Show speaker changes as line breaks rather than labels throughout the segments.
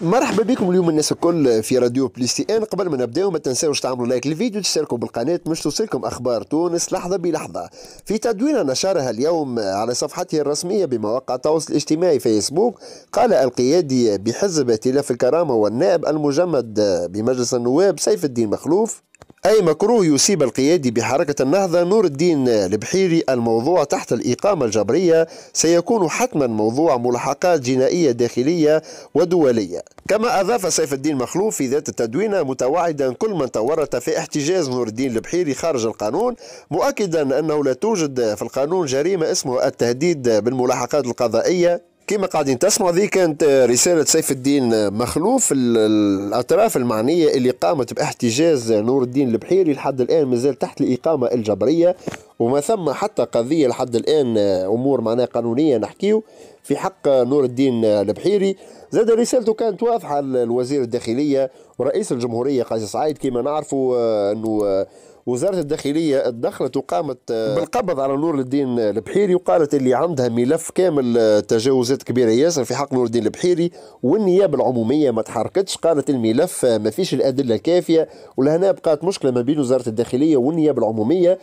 مرحبا بكم اليوم الناس الكل في راديو بليس تي ان قبل ما نبداو ما تنساوش تعملوا لايك للفيديو تشتركوا بالقناه باش توصلكم اخبار تونس لحظه بلحظه في تدوين نشرها اليوم على صفحته الرسميه بمواقع التواصل الاجتماعي فيسبوك قال القيادي بحزب ائتلاف الكرامه والنائب المجمد بمجلس النواب سيف الدين مخلوف أي مكروه يصيب القيادي بحركة النهضة نور الدين البحيري الموضوع تحت الإقامة الجبرية سيكون حتما موضوع ملاحقات جنائية داخلية ودولية كما أضاف سيف الدين مخلوف في ذات التدوينة متوعدا كل من تورط في احتجاز نور الدين البحيري خارج القانون مؤكدا أنه لا توجد في القانون جريمة اسمها التهديد بالملاحقات القضائية كما قاعدين تسمعوا ذي كانت آه، رسالة سيف الدين آه، مخلوف الأطراف المعنية اللي قامت باحتجاز نور الدين البحيري لحد الآن مازال تحت الإقامة الجبرية وما ثم حتى قضية لحد الآن آه، أمور معناها قانونية نحكيو في حق نور الدين البحيري زاد رسالته كانت واضحة لوزير الداخلية ورئيس الجمهورية قيس سعيد كما نعرفوا أنه وزاره الداخليه تدخلت وقامت آه، بالقبض على نور الدين البحيري وقالت اللي عندها ملف كامل آه، تجاوزات كبيره ياسر في حق نور الدين البحيري والنيابه العموميه ما تحركتش قالت الملف آه، ما فيش الادله الكافيه ولهنا بقات مشكله ما بين وزاره الداخليه والنيابه العموميه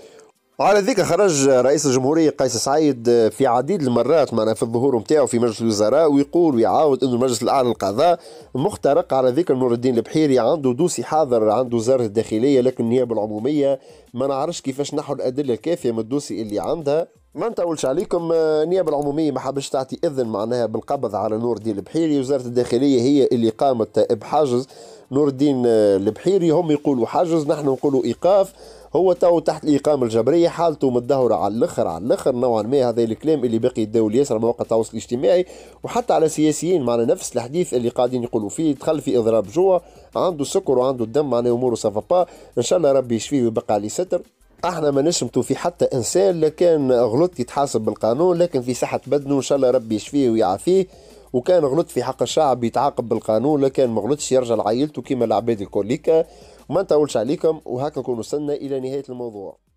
وعلى ذيك خرج رئيس الجمهورية قيس سعيد آه، في عديد المرات معنا في الظهور نتاعو في مجلس الوزراء ويقول ويعاود انه المجلس الاعلى للقضاء مخترق على ذيك نور الدين البحيري عنده دوسي حاضر عنده وزارة الداخلية لكن النيابة العمومية ما نعرفش كيفاش نحو الأدلة الكافية من الدوسي اللي عندها ما نطولش عليكم النيابه آه، العموميه ما حبش تعطي اذن معناها بالقبض على نور الدين البحيري وزاره الداخليه هي اللي قامت بحجز نور الدين آه، البحيري هم يقولوا حجز نحن نقولوا ايقاف هو تو تحت الاقامه الجبريه حالته متدهوره على الاخر على الاخر نوعا ما هذا الكلام اللي باقي الدولي ياسر مواقع التواصل الاجتماعي وحتى على سياسيين معنا نفس الحديث اللي قاعدين يقولوا فيه دخل في اضراب جوع عنده سكر وعنده الدم معناه اموره سافا ان شاء الله ربي يشفيه ويبقى عليه ستر احنا ما نشمتو في حتى انسان لكان غلط يتحاسب بالقانون لكن في صحه بدنه ان شاء الله ربي يشفيه ويعافيه وكان غلط في حق الشعب يتعاقب بالقانون لكان ما غلطش يرجع لعائلته كيما العباد الكوليكا ما نطولش عليكم وهكا نكون وصلنا الى نهايه الموضوع